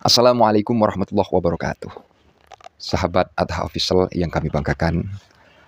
Assalamualaikum warahmatullahi wabarakatuh. Sahabat Adha Official yang kami banggakan,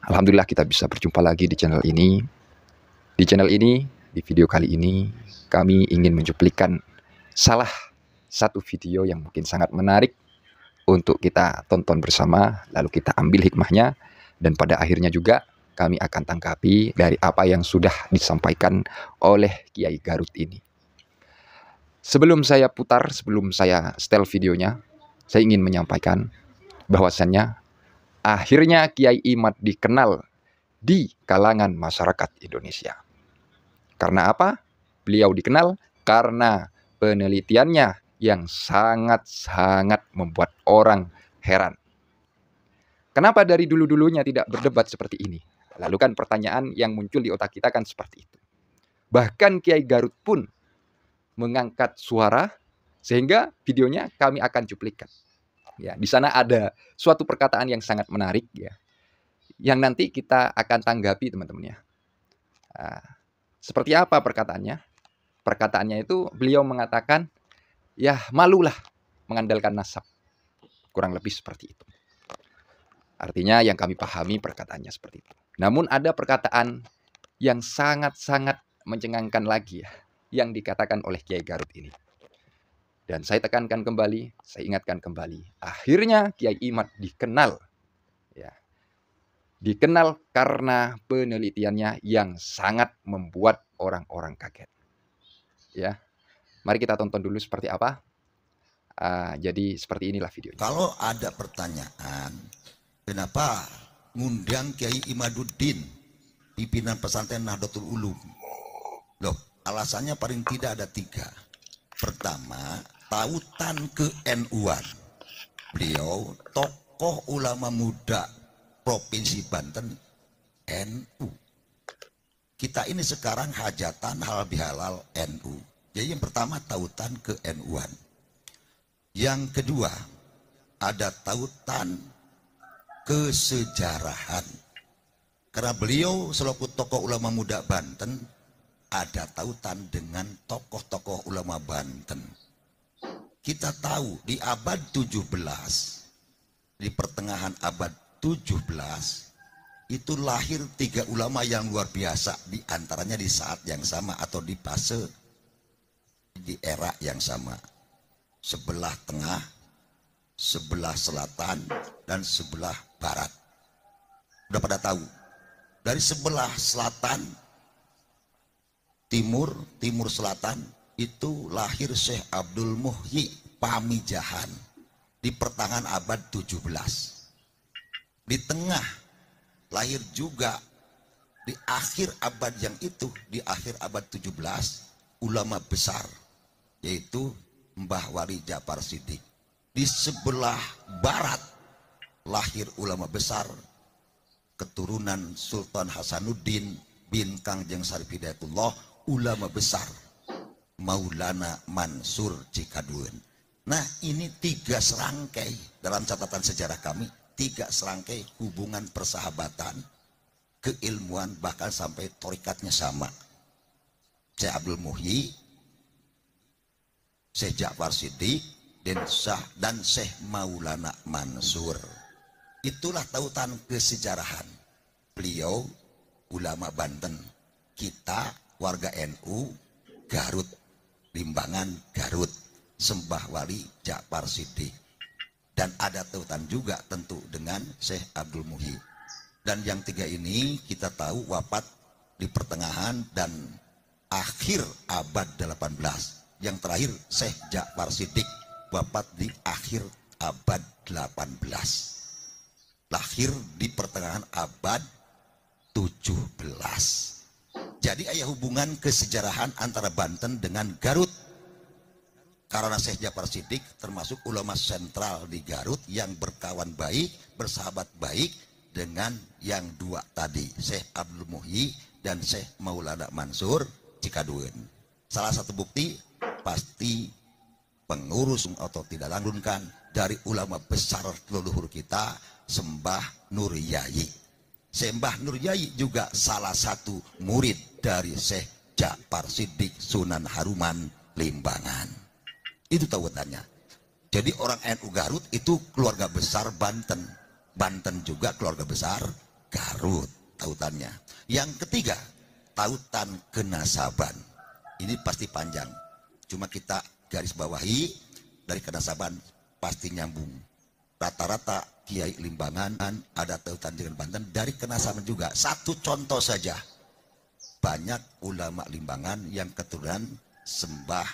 Alhamdulillah kita bisa berjumpa lagi di channel ini. Di channel ini, di video kali ini, kami ingin mencuplikan salah satu video yang mungkin sangat menarik untuk kita tonton bersama, lalu kita ambil hikmahnya, dan pada akhirnya juga kami akan tangkapi dari apa yang sudah disampaikan oleh Kiai Garut ini. Sebelum saya putar, sebelum saya setel videonya, saya ingin menyampaikan bahwasannya akhirnya Kiai Imat dikenal di kalangan masyarakat Indonesia. Karena apa? Beliau dikenal karena penelitiannya yang sangat-sangat membuat orang heran. Kenapa dari dulu-dulunya tidak berdebat seperti ini? Lalu kan pertanyaan yang muncul di otak kita kan seperti itu. Bahkan Kiai Garut pun mengangkat suara sehingga videonya kami akan cuplikan. Ya, di sana ada suatu perkataan yang sangat menarik ya. Yang nanti kita akan tanggapi teman-teman ya. Nah, seperti apa perkataannya? Perkataannya itu beliau mengatakan, "Ya, malulah mengandalkan nasab." Kurang lebih seperti itu. Artinya yang kami pahami perkataannya seperti itu. Namun ada perkataan yang sangat-sangat mencengangkan lagi ya yang dikatakan oleh Kiai Garut ini. Dan saya tekankan kembali, saya ingatkan kembali. Akhirnya Kiai Imat dikenal. Ya. Dikenal karena penelitiannya yang sangat membuat orang-orang kaget. Ya. Mari kita tonton dulu seperti apa. Uh, jadi seperti inilah videonya. Kalau ada pertanyaan, kenapa ngundang Kiai Imaduddin, pimpinan pesantren Nahdlatul Ulum? Loh, Alasannya paling tidak ada tiga. Pertama, tautan ke nu Beliau tokoh ulama muda Provinsi Banten NU. Kita ini sekarang hajatan halal bihalal NU. Jadi yang pertama tautan ke nu Yang kedua, ada tautan kesejarahan. Karena beliau selaku tokoh ulama muda Banten ada tautan dengan tokoh-tokoh ulama Banten. Kita tahu di abad 17, di pertengahan abad 17, itu lahir tiga ulama yang luar biasa, di antaranya di saat yang sama atau di fase di era yang sama. Sebelah tengah, sebelah selatan, dan sebelah barat. Sudah pada tahu. Dari sebelah selatan timur, timur selatan itu lahir Syekh Abdul Muhyi Pamijahan di pertengahan abad 17. Di tengah lahir juga di akhir abad yang itu, di akhir abad 17, ulama besar yaitu Mbah Wali Jafar Siddiq. Di sebelah barat lahir ulama besar keturunan Sultan Hasanuddin bin Kangjeng Sarif Hidayatullah ulama besar Maulana Mansur Cikaduen. Nah ini tiga serangkai dalam catatan sejarah kami, tiga serangkai hubungan persahabatan, keilmuan bahkan sampai torikatnya sama. Saya Abdul Muhyi, Syekh Ja'far Siddiq, dan dan Syekh Maulana Mansur. Itulah tautan kesejarahan. Beliau ulama Banten, kita warga NU Garut Limbangan Garut Sembah Wali Jakpar Siti dan ada tautan juga tentu dengan Syekh Abdul Muhi dan yang tiga ini kita tahu wafat di pertengahan dan akhir abad 18 yang terakhir Syekh Jakpar Sidik wafat di akhir abad 18 lahir di pertengahan abad 17 jadi ayah hubungan kesejarahan antara Banten dengan Garut. Karena Syekh Jafar Siddiq termasuk ulama sentral di Garut yang berkawan baik, bersahabat baik dengan yang dua tadi, Syekh Abdul Muhyi dan Syekh Maulana Mansur Cikaduin. Salah satu bukti pasti pengurus atau tidak langgungkan dari ulama besar leluhur kita sembah Nur Yayi Sembah Nur Yai juga salah satu murid dari Syekh Ja'far Siddiq Sunan Haruman Limbangan. Itu tautannya. Jadi orang NU Garut itu keluarga besar Banten. Banten juga keluarga besar Garut tautannya. Yang ketiga, tautan kenasaban. Ini pasti panjang. Cuma kita garis bawahi dari kenasaban pasti nyambung. Rata-rata Kiai Limbangan ada Tautan dengan Banten dari Kenasamen juga satu contoh saja banyak ulama Limbangan yang keturunan sembah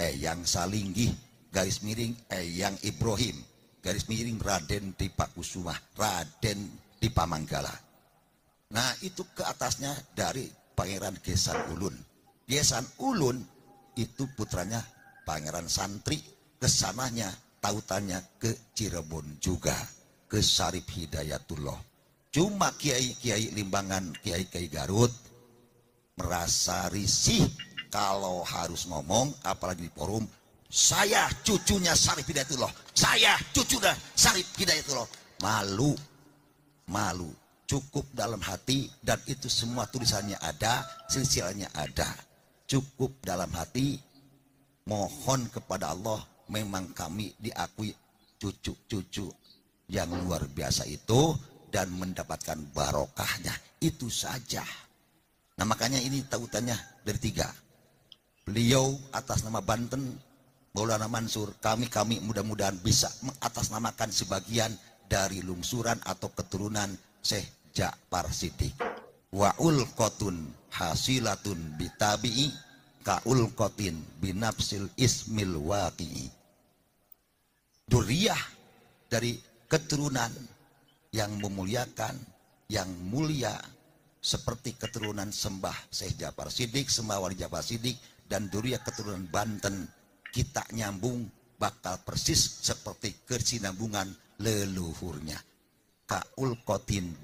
Eyang Salinggi garis miring Eyang Ibrahim garis miring Raden Dipakusuma Raden Dipamanggala nah itu ke atasnya dari Pangeran Gesan Ulun Gesan Ulun itu putranya Pangeran Santri kesanahnya tautannya ke Cirebon juga ke Sarif Hidayatullah cuma kiai-kiai Limbangan kiai-kiai Garut merasa risih kalau harus ngomong apalagi di forum saya cucunya Sarif Hidayatullah saya cucunya Sarif Hidayatullah malu malu cukup dalam hati dan itu semua tulisannya ada silsilahnya ada cukup dalam hati mohon kepada Allah memang kami diakui cucu-cucu yang luar biasa itu dan mendapatkan barokahnya itu saja. Nah makanya ini tautannya dari tiga. Beliau atas nama Banten, Maulana Mansur, kami-kami mudah-mudahan bisa mengatasnamakan sebagian dari lungsuran atau keturunan Syekh Ja'far Siddiq. Wa'ul kotun hasilatun bitabi'i kaulkotin binapsil ismil Waki, duriah dari keturunan yang memuliakan yang mulia seperti keturunan sembah Syekh Jafar Sidik, sembah Wali Jafar Sidik dan duriah keturunan Banten kita nyambung bakal persis seperti kesinambungan leluhurnya. Kaul kotin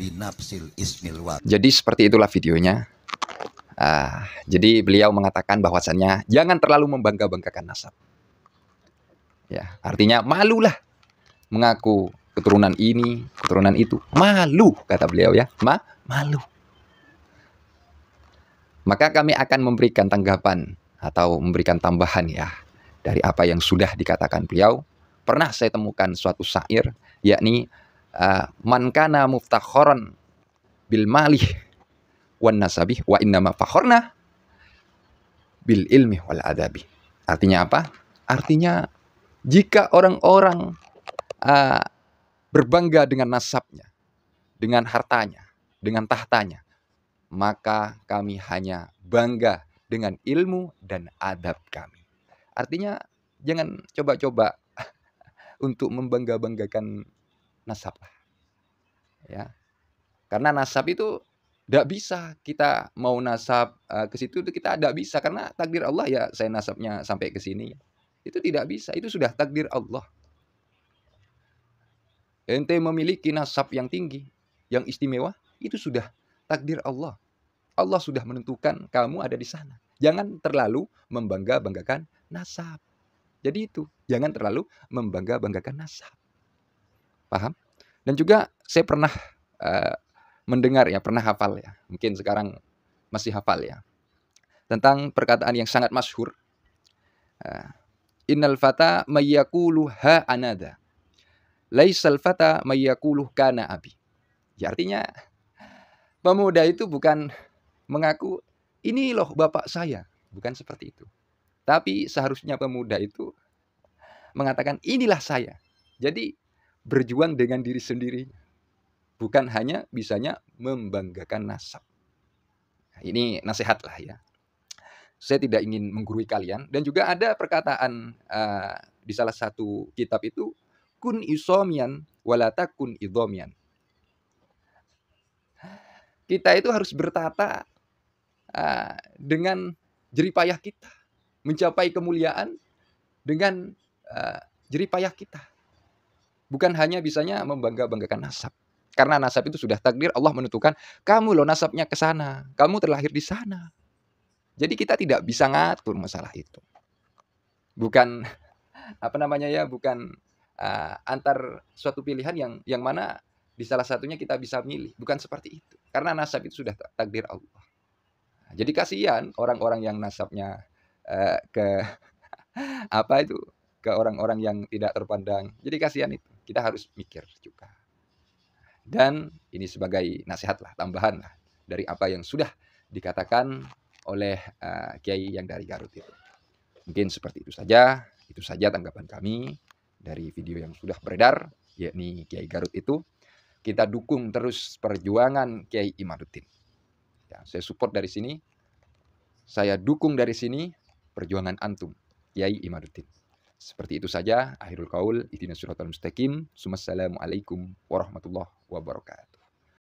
ismil Waki. Jadi seperti itulah videonya. Uh, jadi beliau mengatakan bahwasannya jangan terlalu membangga-banggakan nasab. Ya, artinya malulah mengaku keturunan ini, keturunan itu. Malu kata beliau ya, ma malu. Maka kami akan memberikan tanggapan atau memberikan tambahan ya dari apa yang sudah dikatakan beliau. Pernah saya temukan suatu syair yakni uh, man kana muftakhoron bil malih wan nasabih wa innama fakhorna bil ilmi wal adabi. Artinya apa? Artinya jika orang-orang uh, berbangga dengan nasabnya, dengan hartanya, dengan tahtanya, maka kami hanya bangga dengan ilmu dan adab kami. Artinya jangan coba-coba untuk membangga-banggakan nasab. Ya. Karena nasab itu tidak bisa kita mau nasab ke situ itu kita tidak bisa karena takdir Allah ya saya nasabnya sampai ke sini itu tidak bisa itu sudah takdir Allah ente memiliki nasab yang tinggi yang istimewa itu sudah takdir Allah Allah sudah menentukan kamu ada di sana jangan terlalu membangga banggakan nasab jadi itu jangan terlalu membangga banggakan nasab paham dan juga saya pernah uh, mendengar ya, pernah hafal ya. Mungkin sekarang masih hafal ya. Tentang perkataan yang sangat masyhur. Eh, Innal fata mayyakulu ha anada. Laisal fata mayyakulu kana abi. Ya artinya pemuda itu bukan mengaku ini loh bapak saya, bukan seperti itu. Tapi seharusnya pemuda itu mengatakan inilah saya. Jadi berjuang dengan diri sendiri bukan hanya bisanya membanggakan nasab. Nah, ini nasihat lah ya. Saya tidak ingin menggurui kalian dan juga ada perkataan uh, di salah satu kitab itu kun isomian walata kun idomian. Kita itu harus bertata uh, dengan jeripayah kita mencapai kemuliaan dengan uh, eh, jeripayah kita. Bukan hanya bisanya membangga-banggakan nasab. Karena nasab itu sudah takdir Allah menentukan kamu loh nasabnya ke sana. Kamu terlahir di sana. Jadi kita tidak bisa ngatur masalah itu. Bukan apa namanya ya, bukan uh, antar suatu pilihan yang yang mana di salah satunya kita bisa milih. Bukan seperti itu. Karena nasab itu sudah takdir Allah. Jadi kasihan orang-orang yang nasabnya uh, ke apa itu ke orang-orang yang tidak terpandang. Jadi kasihan itu. Kita harus mikir juga. Dan ini sebagai nasihat lah, tambahan lah dari apa yang sudah dikatakan oleh uh, Kiai yang dari Garut itu. Mungkin seperti itu saja, itu saja tanggapan kami dari video yang sudah beredar, yakni Kiai Garut itu. Kita dukung terus perjuangan Kiai Imaduddin. Ya, saya support dari sini, saya dukung dari sini perjuangan antum, Kiai Imaduddin. Seperti itu saja. Akhirul kaul. suratul mustaqim. Assalamualaikum warahmatullahi wabarakatuh.